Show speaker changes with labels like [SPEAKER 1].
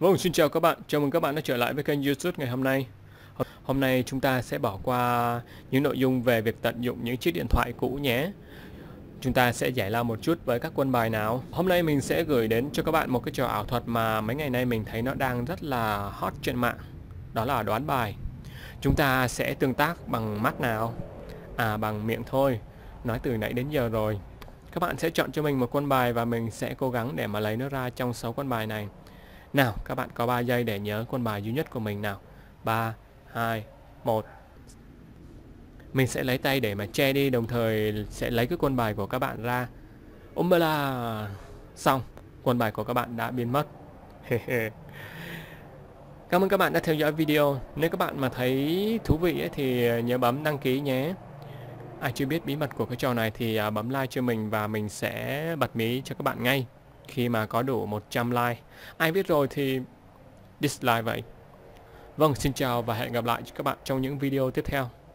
[SPEAKER 1] Vâng, xin chào các bạn. Chào mừng các bạn đã trở lại với kênh YouTube ngày hôm nay. Hôm nay chúng ta sẽ bỏ qua những nội dung về việc tận dụng những chiếc điện thoại cũ nhé. Chúng ta sẽ giải lao một chút với các quân bài nào. Hôm nay mình sẽ gửi đến cho các bạn một cái trò ảo thuật mà mấy ngày nay mình thấy nó đang rất là hot trên mạng. Đó là đoán bài. Chúng ta sẽ tương tác bằng mắt nào? À bằng miệng thôi. Nói từ nãy đến giờ rồi. Các bạn sẽ chọn cho mình một quân bài và mình sẽ cố gắng để mà lấy nó ra trong 6 quân bài này. Nào, các bạn có 3 giây để nhớ quân bài duy nhất của mình nào. 3, 2, 1. Mình sẽ lấy tay để mà che đi, đồng thời sẽ lấy cái quân bài của các bạn ra. umbrella Xong, quân bài của các bạn đã biến mất. Cảm ơn các bạn đã theo dõi video. Nếu các bạn mà thấy thú vị ấy, thì nhớ bấm đăng ký nhé. Ai chưa biết bí mật của cái trò này thì à, bấm like cho mình và mình sẽ bật mí cho các bạn ngay khi mà có đủ 100 like. Ai biết rồi thì dislike vậy. Vâng, xin chào và hẹn gặp lại các bạn trong những video tiếp theo.